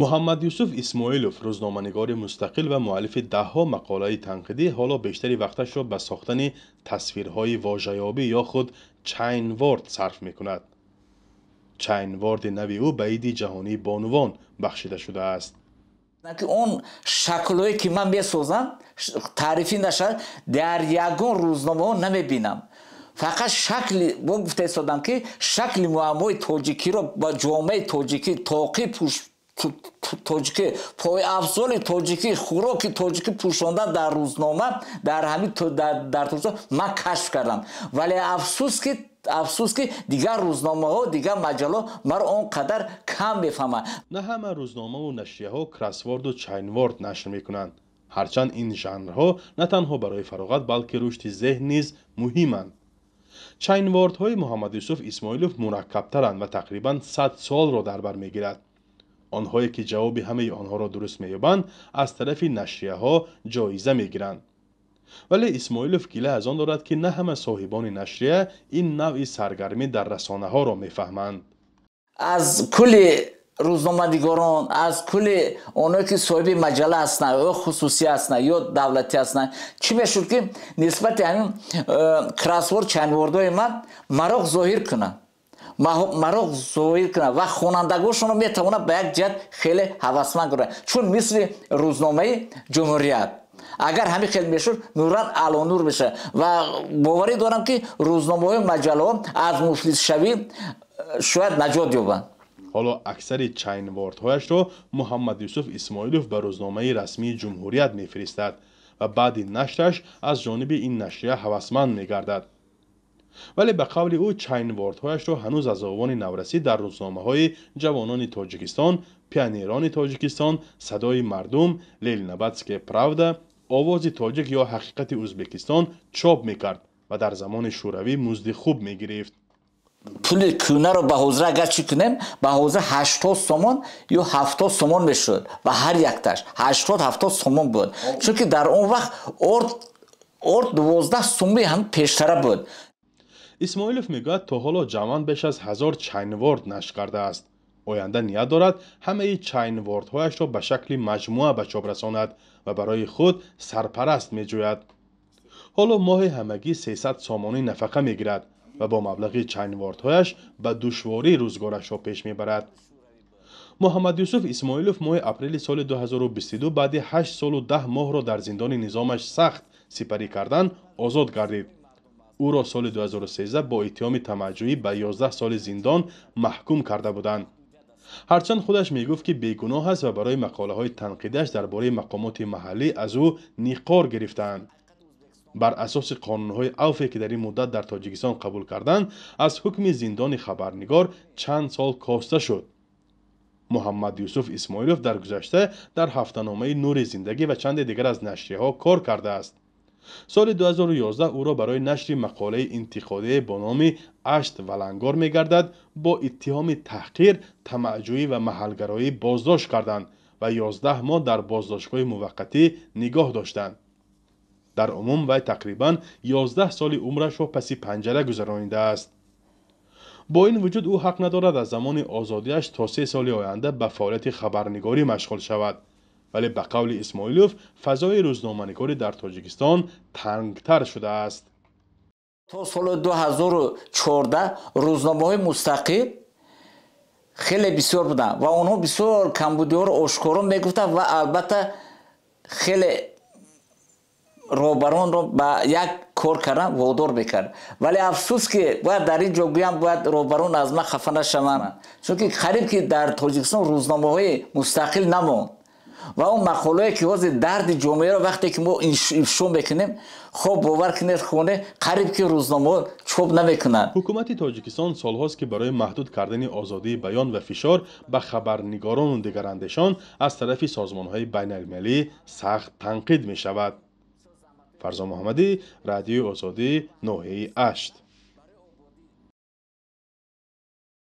муҳаммад юсуф исмоилов рӯзноманигори мустақил ва муаллифи даҳҳо мақолаи танқидӣ ҳоло бештари вақташро ба сохтани тасвирҳои вожаёбӣ ё худ чайнворд сарф мекунад чайнворди нави ӯ ба иди ҷаҳонии бонувон бахшида шудааст он шаклое ки ман месозам таърифӣ наша дар ягон рӯзномао намебинам фақат шакли о гуфта истодам ки шакли муаммои тоҷикиро ба ҷомаи тоҷикӣ тоқи пушт توجیکی پای افزال توجیکی خوراکی توجیکی پوشانده در روزنامه در همین در, در ترکستان من کشف کردم ولی افسوس که افسوس که دیگر روزنامه ها دیگر مجله مرا آنقدر کم بفهمند نه همه روزنامه و نشریه ها کراسورد و چاینوارد نشر میکنند هرچند این ها نه تنها برای فراغت بلکه رشد ذهن نیز مهمند های محمد یوسف اسماعیلوف مرکبترند و تقریبا 100 سال را در بر میگیرد آنهایی که جواب همه آنها را درست مییابند از طرف نشریه ها جایزه میگیرند ولی اسماعیلوف گله از آن دارد که نه همه صاحبان نشریه این نوع سرگرمی در رسانه ها را میفهمند از کل روزنامه‌نگاران از کل آنهایی که صاحب مجله هستند یا خصوصی هستند یا دولتی هستند چی میشد که نسبت همین کراسور چند وردهای من مراق ظاهر کنند маро зоҳир кунад ва хонандагошонро метавонад ба як ҷиҳат хеле ҳавасманд кунад чун мисли рӯзномаи ҷумҳурият агар ҳамин хел мешуд нуран алонур меша ва боварӣ дорам ки рӯзномаҳои маҷалаҳо аз муфлисшавӣ э, шояд наҷот ёбанд ҳоло аксари чайнвордҳояшро муҳаммад юсуф исмоилов ба рӯзномаи расмии ҷумҳурият мефиристад ва баъди нашраш аз ҷониби ин нашрия ҳавасманд мегардад вале ба қавли ӯ чайнвордҳояшро ҳанӯз аз овони навраси дар рӯзномаҳои ҷавонони тоҷикистон пионерони тоҷикистон садои мардум лелинабадская правда овози тоҷик ё ҳақиқати ӯзбекистон чоп мекард ва дар замони шӯравӣ музди хуб мегирифт пули кӯнаро ба ҳозира агарчӣ кунем ба ҳозира ҳаштод сомон ё ҳафтод сомон мешуд ва ҳар якташ ҳаштод ҳафтод сомон буд чунки дар он вақт орд орд дувоздаҳ сомаи ҳам пештара буд исмоилов мегӯяд то ҳоло ҷамъан беш аз ҳазор чайнворд нашр кардааст оянда ният дорад ҳамаи чайнвордҳояшро ба шакли маҷмӯа ба чоп расонад ва барои худ сарпараст меҷӯяд ҳоло моҳи ҳамагӣ сесад сомонӣ нафақа мегирад ва бо маблағи чайнвордҳояш ба душворӣ рӯзгорашро пеш мебарад муҳаммад юсуф исмоилов моҳи апрели соли 2022 баъди 8 солу 10 моҳро дар зиндони низомаш сахт сипарӣ кардан озод гардид او را سال 2013 با اتهام تمجوی به 11 سال زندان محکوم کرده بودند هرچند خودش می گفت که بیگناه است و برای مقاله های تنقیدش درباره مقامات محلی از او نیقار گرفتند بر اساس قانونهای اوفی که در این مدت در تاجیکستان قبول کردند از حکم زندان خبرنگار چند سال کاسته شد محمد یوسف اسماعیلوف در گذشته در نامه نور زندگی و چند دیگر از نشریه ها کار کرده است соли 2011 ӯро барои нашри мақолаи интиқодие бо номи ашт валангор мегардад бо иттиҳоми таҳқир тамаъҷӯӣ ва маҳалгароӣ боздошт карданд ва 11 моҳ дар боздоштгоҳи муваққатӣ нигоҳ доштанд дар умум вай тақрибан 11 соли умрашро паси панҷара гузаронидааст бо ин вуҷуд ӯ ҳақ надорад аз замони озодиаш то се соли оянда ба фаъолияти хабарнигорӣ машғул шавад ولی به قول اسماعیلوف فضای روزنامه‌نگار در تاجیکستان تنگتر شده است تا سال 2014 روزنامه های مستقل خیلی بسیار بودن و آنها بسیار کمبودی ها رو آشکارا میگفتن و البته خیلی روبران رو با یک کار کردن وادار بکرد ولی افسوس که باید در این جا هم باید روبران از من خفه نشوند چون که خریب که در تاجیکستان روزنامه های مستقل نموند. و اون مقاله که از درد جامعه را وقتی که ما اینشون بکنیم خب باور کنید خونه قریب که روزنامه چوب نمیکنن حکومت تاجیکستان سالهاست که برای محدود کردن آزادی بیان و فشار به خبرنگاران و از طرف سازمان های بین المللی سخت تنقید می شود فرزا محمدی رادیو آزادی نوحه 8